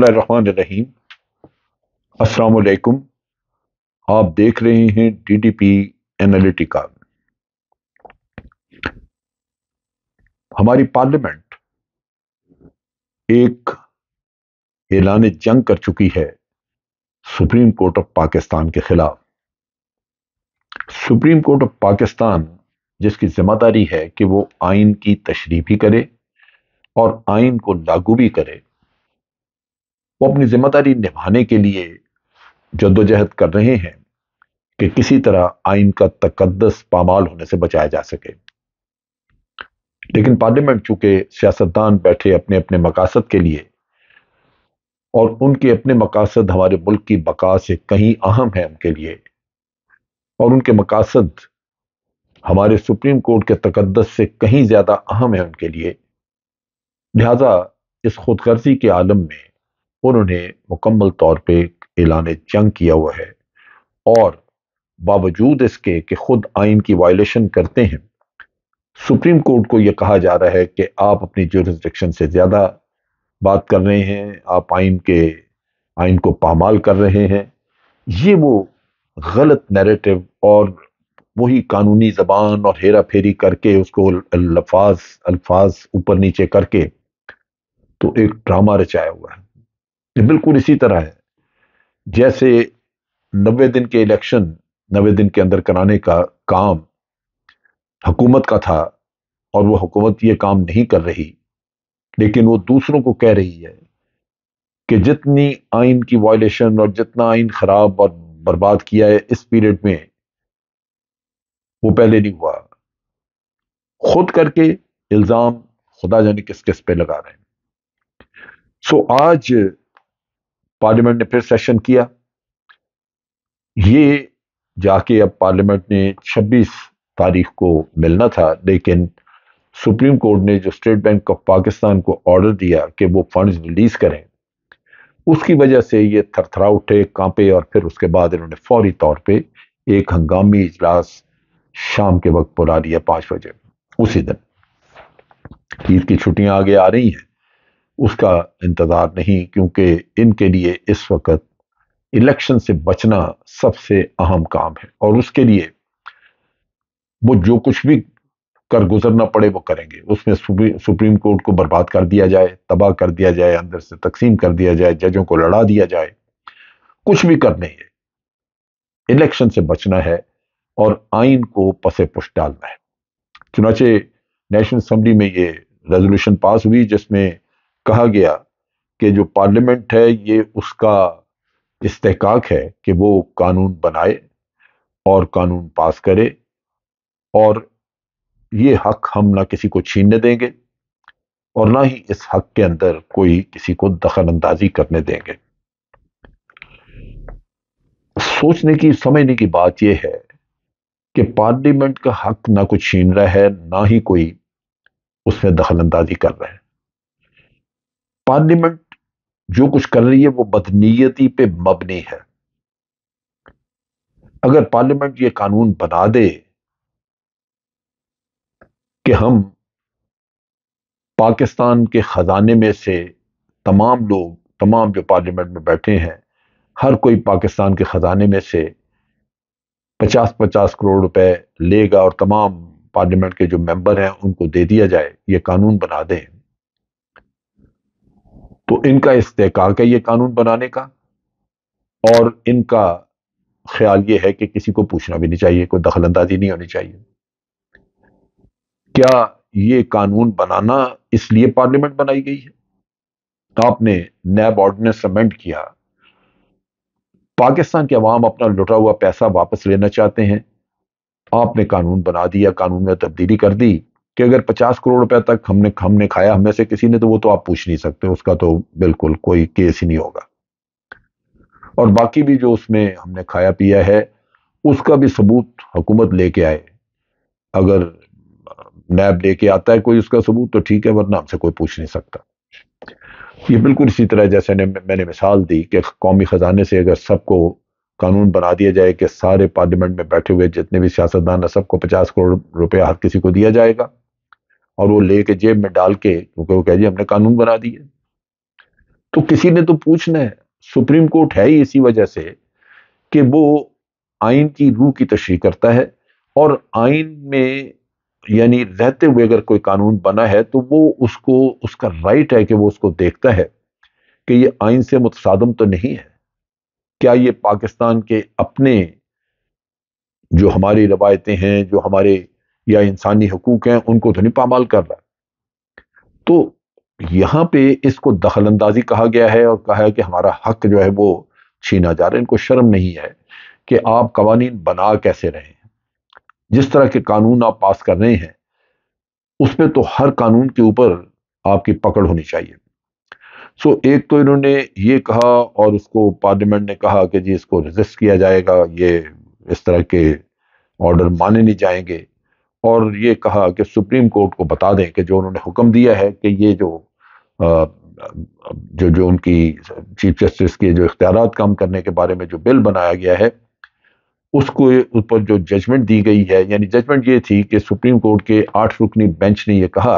बसमीम अस्सलाम आप देख रहे हैं डीडीपी एनालिटिका हमारी पार्लियामेंट एक ऐलान जंग कर चुकी है सुप्रीम कोर्ट ऑफ पाकिस्तान के खिलाफ सुप्रीम कोर्ट ऑफ पाकिस्तान जिसकी जिम्मेदारी है कि वो आइन की तशरी भी करे और आइन को लागू भी करे वो अपनी जिम्मेदारी निभाने के लिए जद्दोजहद कर रहे हैं कि किसी तरह आइन का तकदस पामाल होने से बचाया जा सके लेकिन पार्लियामेंट चूंकि सियासतदान बैठे अपने अपने मकासद के लिए और उनके अपने मकासद हमारे मुल्क की बका से कहीं अहम है उनके लिए और उनके मकासद हमारे सुप्रीम कोर्ट के तकदस से कहीं ज़्यादा अहम है उनके लिए लिहाजा इस खुदगर्जी के आलम में उन्होंने मुकम्मल तौर पर एलान जंग किया हुआ है और बावजूद इसके कि खुद आइन की वायलेशन करते हैं सुप्रीम कोर्ट को यह कहा जा रहा है कि आप अपनी जोरिस्डिक्शन से ज़्यादा बात कर रहे हैं आप आइन के आइन को पामाल कर रहे हैं ये वो गलत नैरेटिव और वही कानूनी जबान और हेरा फेरी करके उसको लफाज अल्फाज ऊपर नीचे करके तो एक ड्रामा रचाया हुआ है बिल्कुल इसी तरह है जैसे नबे दिन के इलेक्शन नबे दिन के अंदर कराने का काम हुकूमत का था और वो हुकूमत ये काम नहीं कर रही लेकिन वो दूसरों को कह रही है कि जितनी आइन की वायलेशन और जितना आइन खराब और बर्बाद किया है इस पीरियड में वो पहले नहीं हुआ खुद करके इल्ज़ाम खुदा जाने किस किस पे लगा रहे हैं सो आज पार्लियामेंट ने फिर सेशन किया ये जाके अब पार्लियामेंट ने 26 तारीख को मिलना था लेकिन सुप्रीम कोर्ट ने जो स्टेट बैंक ऑफ पाकिस्तान को ऑर्डर दिया कि वो फंड्स रिलीज करें उसकी वजह से ये थरथरा उठे कांपे और फिर उसके बाद इन्होंने फौरी तौर पे एक हंगामी इजलास शाम के वक्त बुला लिया पाँच बजे उसी दिन ईद की छुट्टियां आगे आ रही हैं उसका इंतज़ार नहीं क्योंकि इनके लिए इस वक्त इलेक्शन से बचना सबसे अहम काम है और उसके लिए वो जो कुछ भी कर गुजरना पड़े वो करेंगे उसमें सुप्रीम कोर्ट को बर्बाद कर दिया जाए तबाह कर दिया जाए अंदर से तकसीम कर दिया जाए जजों को लड़ा दिया जाए कुछ भी कर नहीं है इलेक्शन से बचना है और आइन को पसे पुश डालना है चुनाचे नेशनल असम्बली में ये रेजोल्यूशन पास हुई जिसमें कहा गया कि जो पार्लियामेंट है ये उसका इस्तेकाक है कि वो कानून बनाए और कानून पास करे और ये हक हम ना किसी को छीनने देंगे और ना ही इस हक के अंदर कोई किसी को दखल अंदाजी करने देंगे सोचने की समझने की बात यह है कि पार्लियामेंट का हक ना कुछ छीन रहा है ना ही कोई उसमें दखल अंदाजी कर रहा है पार्लियामेंट जो कुछ कर रही है वो बदनीयती पे मबनी है अगर पार्लियामेंट ये कानून बना दे कि हम पाकिस्तान के ख़जाने में से तमाम लोग तमाम जो पार्लियामेंट में बैठे हैं हर कोई पाकिस्तान के ख़जाने में से पचास पचास करोड़ रुपए लेगा और तमाम पार्लियामेंट के जो मेंबर हैं उनको दे दिया जाए ये कानून बना दें तो इनका इस्तेकाक है ये कानून बनाने का और इनका ख्याल ये है कि किसी को पूछना भी नहीं चाहिए कोई दखल अंदाजी नहीं होनी चाहिए क्या ये कानून बनाना इसलिए पार्लियामेंट बनाई गई है आपने नैब ऑर्डिनेंस अमेंड किया पाकिस्तान के अवाम अपना लुटा हुआ पैसा वापस लेना चाहते हैं आपने कानून बना दिया कानून में तब्दीली कर दी कि अगर पचास करोड़ रुपया तक हमने हमने खाया हमें से किसी ने तो वो तो आप पूछ नहीं सकते उसका तो बिल्कुल कोई केस ही नहीं होगा और बाकी भी जो उसमें हमने खाया पिया है उसका भी सबूत हुकूमत लेके आए अगर नैब लेके आता है कोई उसका सबूत तो ठीक है वरना हमसे कोई पूछ नहीं सकता ये बिल्कुल इसी तरह जैसे ने, मैंने मिसाल दी कि कौमी ख़जाने से अगर सबको कानून बना दिया जाए कि सारे पार्लियामेंट में बैठे हुए जितने भी सियासतदान हैं सबको पचास करोड़ रुपया हर किसी को दिया जाएगा और वो लेके जेब में डाल के क्योंकि वो कह जी हमने कानून बना दिए तो किसी ने तो पूछना है सुप्रीम कोर्ट है ही इसी वजह से कि वो आइन की रूह की तशरी करता है और आइन में यानी रहते हुए अगर कोई कानून बना है तो वो उसको उसका राइट है कि वो उसको देखता है कि ये आइन से मुतसादम तो नहीं है क्या ये पाकिस्तान के अपने जो हमारी रवायतें हैं जो हमारे या इंसानी हकूक हैं उनको तो नहीं पामाल कर रहा तो यहाँ पे इसको दखल अंदाजी कहा गया है और कहा है कि हमारा हक जो है वो छीना जा रहा है इनको शर्म नहीं है कि आप कवानीन बना कैसे रहे हैं जिस तरह के कानून आप पास कर रहे हैं उस पर तो हर कानून के ऊपर आपकी पकड़ होनी चाहिए सो so, एक तो इन्होंने ये कहा और उसको पार्लियामेंट ने कहा कि जी इसको रजिस्ट किया जाएगा ये इस तरह के ऑर्डर माने नहीं जाएंगे और ये कहा कि सुप्रीम कोर्ट को बता दें कि जो उन्होंने हुक्म दिया है कि ये जो जो जो उनकी चीफ जस्टिस के जो इख्तियार कम करने के बारे में जो बिल बनाया गया है उसको ऊपर जो जजमेंट दी गई है यानी जजमेंट ये थी कि सुप्रीम कोर्ट के आठ रुकनी बेंच ने यह कहा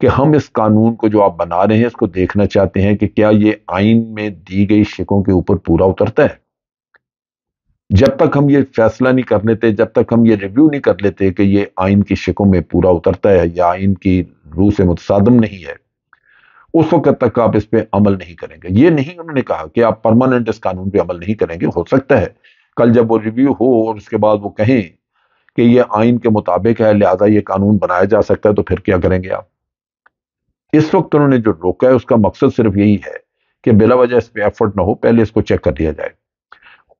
कि हम इस कानून को जो आप बना रहे हैं इसको देखना चाहते हैं कि क्या ये आइन में दी गई शिकों के ऊपर पूरा उतरता है जब तक हम ये फैसला नहीं कर लेते जब तक हम ये रिव्यू नहीं कर लेते कि ये आइन की शिकों में पूरा उतरता है या आइन की रूह से मुतसादम नहीं है उस वक्त तक आप इस पर अमल नहीं करेंगे ये नहीं उन्होंने कहा कि आप परमानेंट इस कानून पर अमल नहीं करेंगे हो सकता है कल जब वो रिव्यू हो और उसके बाद वो कहें कि ये आइन के मुताबिक है लिहाजा ये कानून बनाया जा सकता है तो फिर क्या करेंगे आप इस वक्त उन्होंने जो रोका है उसका मकसद सिर्फ यही है कि बिला वजह इस पर एफर्ट ना हो पहले इसको चेक कर दिया जाए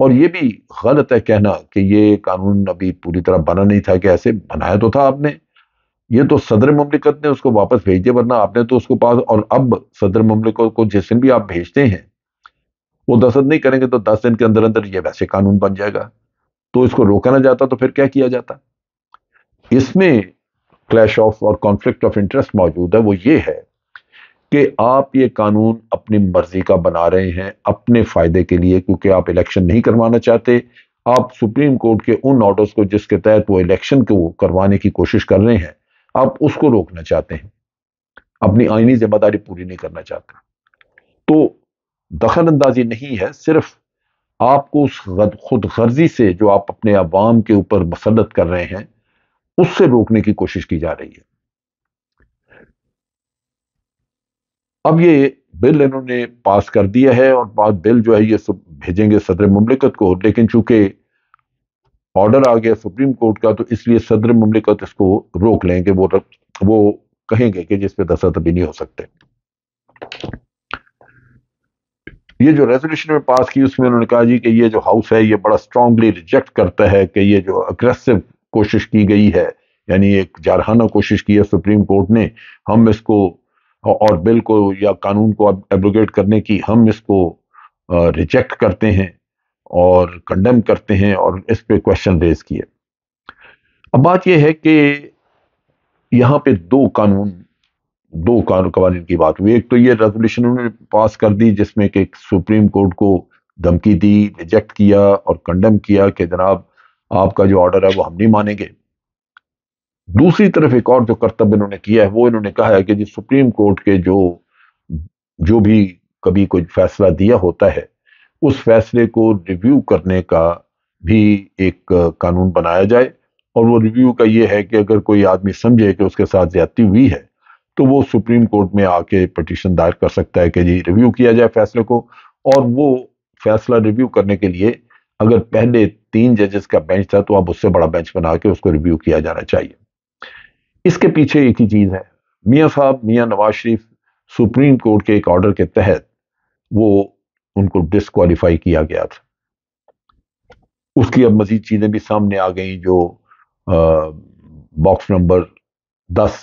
और ये भी गलत है कहना कि ये कानून अभी पूरी तरह बना नहीं था कि ऐसे बनाया तो था आपने ये तो सदर ममलिकत ने उसको वापस भेज दिया वरना आपने तो उसको पास और अब सदर ममलिकत को जिस दिन भी आप भेजते हैं वो दस्त नहीं करेंगे तो दस दिन के अंदर अंदर ये वैसे कानून बन जाएगा तो इसको रोका ना जाता तो फिर क्या किया जाता इसमें क्लैश ऑफ और कॉन्फ्लिक्ट ऑफ इंटरेस्ट मौजूद है वो ये है कि आप ये कानून अपनी मर्जी का बना रहे हैं अपने फ़ायदे के लिए क्योंकि आप इलेक्शन नहीं करवाना चाहते आप सुप्रीम कोर्ट के उन ऑर्डर्स को जिसके तहत वो इलेक्शन को करवाने की कोशिश कर रहे हैं आप उसको रोकना चाहते हैं अपनी आइनी जिम्मेदारी पूरी नहीं करना चाहते तो दखल अंदाजी नहीं है सिर्फ आपको उस खुद गर्जी से जो आप अपने अवाम के ऊपर मसलत कर रहे हैं उससे रोकने की कोशिश की जा रही है अब ये बिल इन्होंने पास कर दिया है और बाद बिल जो है ये सब भेजेंगे सदर ममलिकत को लेकिन चूंकि ऑर्डर आ गया सुप्रीम कोर्ट का तो इसलिए सदर ममलिकत इसको रोक लेंगे वो रक, वो कहेंगे कि जिसपे दस्त अभी नहीं हो सकते ये जो रेजोल्यूशन में पास की उसमें उन्होंने कहा जी कि ये जो हाउस है ये बड़ा स्ट्रांगली रिजेक्ट करता है कि ये जो अग्रेसिव कोशिश की गई है यानी एक जारहाना कोशिश की है सुप्रीम कोर्ट ने हम इसको और बिल को या कानून को एब्रोगेट करने की हम इसको रिजेक्ट करते हैं और कंडेम करते हैं और इस पे क्वेश्चन रेज किए अब बात यह है कि यहाँ पे दो कानून दो कानून कवानीन की बात हुई एक तो ये रेजोल्यूशन उन्होंने पास कर दी जिसमें कि सुप्रीम कोर्ट को धमकी दी रिजेक्ट किया और कंडेम किया कि जनाब आपका जो ऑर्डर है वो हम नहीं मानेंगे दूसरी तरफ एक और जो कर्तव्य इन्होंने किया है वो इन्होंने कहा है कि जी सुप्रीम कोर्ट के जो जो भी कभी कोई फैसला दिया होता है उस फैसले को रिव्यू करने का भी एक कानून बनाया जाए और वो रिव्यू का ये है कि अगर कोई आदमी समझे कि उसके साथ ज्यादती हुई है तो वो सुप्रीम कोर्ट में आके पटिशन दायर कर सकता है कि जी रिव्यू किया जाए फैसले को और वो फैसला रिव्यू करने के लिए अगर पहले तीन जजेस का बेंच था तो अब उससे बड़ा बेंच बना के उसको रिव्यू किया जाना चाहिए इसके पीछे एक ही चीज़ है मियाँ साहब मियाँ नवाज शरीफ सुप्रीम कोर्ट के एक ऑर्डर के तहत वो उनको डिसक्वालीफाई किया गया था उसकी अब मजीद चीज़ें भी सामने आ गई जो बॉक्स नंबर दस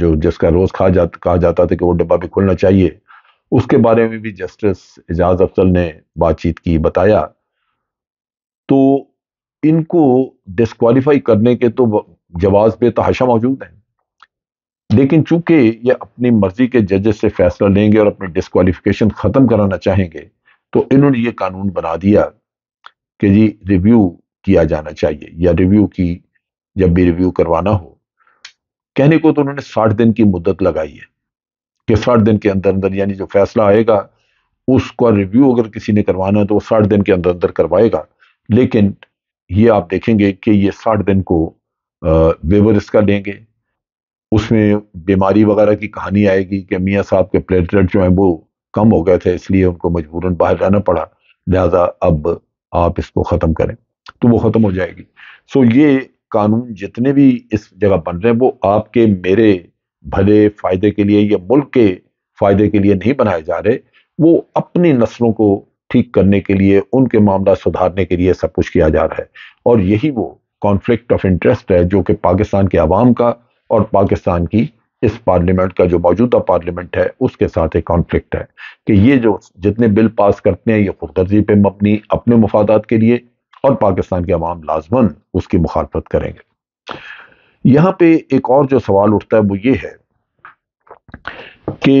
जो जिसका रोज़ खा जा कहा जाता था कि वो डब्बा भी खुलना चाहिए उसके बारे में भी जस्टिस एजाज अफजल ने बातचीत की बताया तो इनको डिसक्वालीफाई करने के तो जवाब बेतहाशा तो मौजूद है लेकिन चूंकि ये अपनी मर्जी के जजेस से फैसला लेंगे और अपनी डिस्कालीफिकेशन ख़त्म कराना चाहेंगे तो इन्होंने ये कानून बना दिया कि जी रिव्यू किया जाना चाहिए या रिव्यू की जब भी रिव्यू करवाना हो कहने को तो उन्होंने साठ दिन की मुद्दत लगाई है कि साठ दिन के अंदर अंदर यानी जो फैसला आएगा उसका रिव्यू अगर किसी ने करवाना है तो वो साठ दिन के अंदर अंदर करवाएगा लेकिन ये आप देखेंगे कि ये साठ दिन को वेवर इसका लेंगे उसमें बीमारी वगैरह की कहानी आएगी कि मियाँ साहब के प्लेटलेट जो हैं वो कम हो गए थे इसलिए उनको मजबूरन बाहर जाना पड़ा लिहाजा अब आप इसको ख़त्म करें तो वो ख़त्म हो जाएगी सो ये कानून जितने भी इस जगह बन रहे हैं वो आपके मेरे भले फ़ायदे के लिए या मुल्क के फ़ायदे के लिए नहीं बनाए जा रहे वो अपनी नस्लों को ठीक करने के लिए उनके मामला सुधारने के लिए सब कुछ किया जा रहा है और यही वो कॉन्फ्लिक्ट ऑफ इंटरेस्ट है जो कि पाकिस्तान के आवाम का और पाकिस्तान की इस पार्लियामेंट का जो मौजूदा पार्लियामेंट है उसके साथ एक कॉन्फ्लिक्ट है कि ये जो जितने बिल पास करते हैं ये खुद गर्जी पर मबनी अपने मफादात के लिए और पाकिस्तान के अवाम लाजमन उसकी मुखालफत करेंगे यहाँ पे एक और जो सवाल उठता है वो ये है कि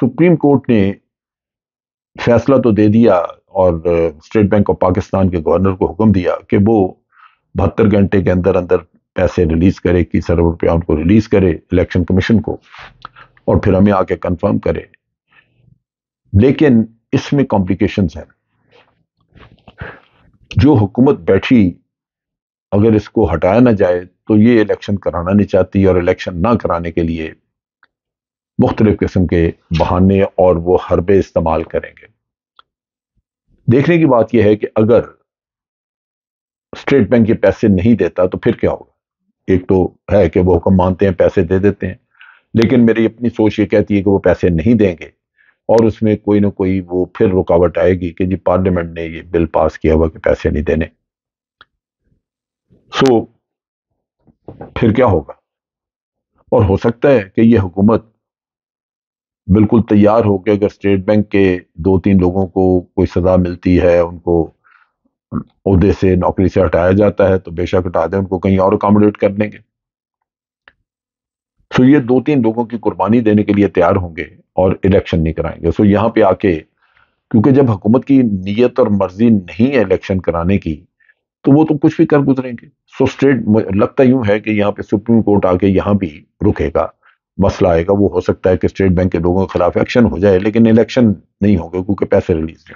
सुप्रीम कोर्ट ने फैसला तो दे दिया और स्टेट बैंक ऑफ पाकिस्तान के गवर्नर को हुक्म दिया कि वो बहत्तर घंटे के अंदर अंदर पैसे रिलीज़ करे कि अरब रुपया उनको रिलीज़ करे इलेक्शन कमीशन को और फिर हमें आके कंफर्म करे लेकिन इसमें कॉम्प्लिकेशंस हैं जो हुकूमत बैठी अगर इसको हटाया ना जाए तो ये इलेक्शन कराना नहीं चाहती और इलेक्शन ना कराने के लिए मुख्तलिफ़ किस्म के बहाने और वो हरबे इस्तेमाल करेंगे देखने की बात यह है कि अगर स्टेट बैंक ये पैसे नहीं देता तो फिर क्या होगा एक तो है कि वो हुक्म मानते हैं पैसे दे देते हैं लेकिन मेरी अपनी सोच ये कहती है कि वो पैसे नहीं देंगे और उसमें कोई ना कोई वो फिर रुकावट आएगी कि जी पार्लियामेंट ने ये बिल पास किया हुआ कि पैसे नहीं देने सो फिर क्या होगा और हो सकता है कि ये हुकूमत बिल्कुल तैयार हो अगर स्टेट बैंक के दो तीन लोगों को कोई सज़ा मिलती है उनको अहदे से नौकरी से हटाया जाता है तो बेशक हटा दें उनको कहीं और अकोमोडेट कर देंगे सो ये दो तीन लोगों की कुर्बानी देने के लिए तैयार होंगे और इलेक्शन नहीं कराएंगे सो यहाँ पे आके क्योंकि जब हुकूमत की नीयत और मर्जी नहीं है इलेक्शन कराने की तो वो तो कुछ भी कर गुजरेंगे सो स्टेट लगता यूं है कि यहाँ पे सुप्रीम कोर्ट आके यहाँ भी रुकेगा मसला आएगा वो हो सकता है कि स्टेट बैंक के लोगों के खिलाफ एक्शन हो जाए लेकिन इलेक्शन नहीं होगा क्योंकि पैसे रिलीज नहीं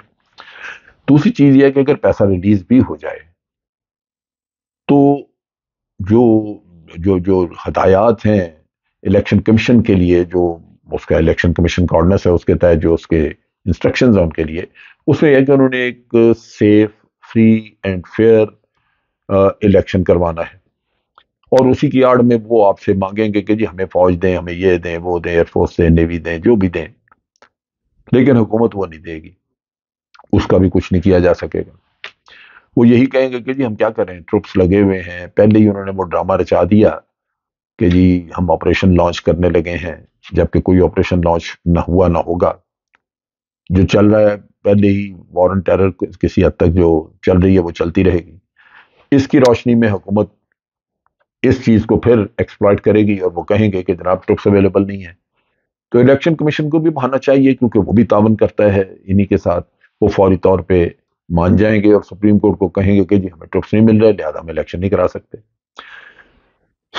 दूसरी चीज यह है कि अगर पैसा रिलीज भी हो जाए तो जो जो जो हदायत हैं इलेक्शन कमीशन के लिए जो उसका इलेक्शन कमीशन का ऑर्डनेंस है उसके तहत जो उसके इंस्ट्रक्शंस हैं उनके लिए उसमें यह कि उन्होंने एक safe free and fair election करवाना है और उसी की आड़ में वो आपसे मांगेंगे कि जी हमें फौज दें हमें ये दें वो दें एयरफोर्स दें नेवी दें जो भी दें लेकिन हुकूमत वो नहीं देगी उसका भी कुछ नहीं किया जा सकेगा वो यही कहेंगे कि जी हम क्या करें ट्रुप्स लगे हुए हैं पहले ही उन्होंने वो ड्रामा रचा दिया कि जी हम ऑपरेशन लॉन्च करने लगे हैं जबकि कोई ऑपरेशन लॉन्च ना हुआ ना होगा जो चल रहा है पहले ही वॉर टेरर किसी हद तक जो चल रही है वो चलती रहेगी इसकी रोशनी में हुकूमत इस चीज़ को फिर एक्सप्लॉयट करेगी और वो कहेंगे कि जनाब ट्रुप्स अवेलेबल नहीं है तो इलेक्शन कमीशन को भी मानना चाहिए क्योंकि वो भी तावन करता है इन्हीं के साथ वो फौरी तौर पर मान जाएंगे और सुप्रीम कोर्ट को कहेंगे कि जी हमें ट्रिप्स नहीं मिल रहे लिहाजा हम इलेक्शन नहीं करा सकते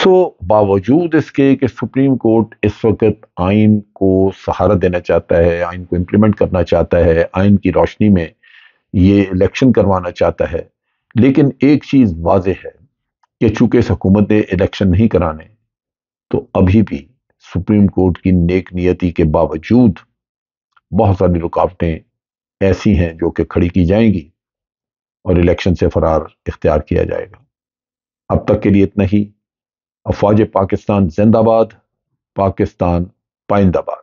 सो बावजूद इसके कि सुप्रीम कोर्ट इस वक्त आइन को सहारा देना चाहता है आइन को इम्प्लीमेंट करना चाहता है आइन की रोशनी में ये इलेक्शन करवाना चाहता है लेकिन एक चीज़ वाज है कि चूंकि इस हुकूमत ने इलेक्शन नहीं कराने तो अभी भी सुप्रीम कोर्ट की नेक नियति के बावजूद बहुत सारी रुकावटें ऐसी हैं जो कि खड़ी की जाएंगी और इलेक्शन से फरार इख्तियार किया जाएगा अब तक के लिए इतना ही अफवाज पाकिस्तान जिंदाबाद पाकिस्तान पाइंदाबाद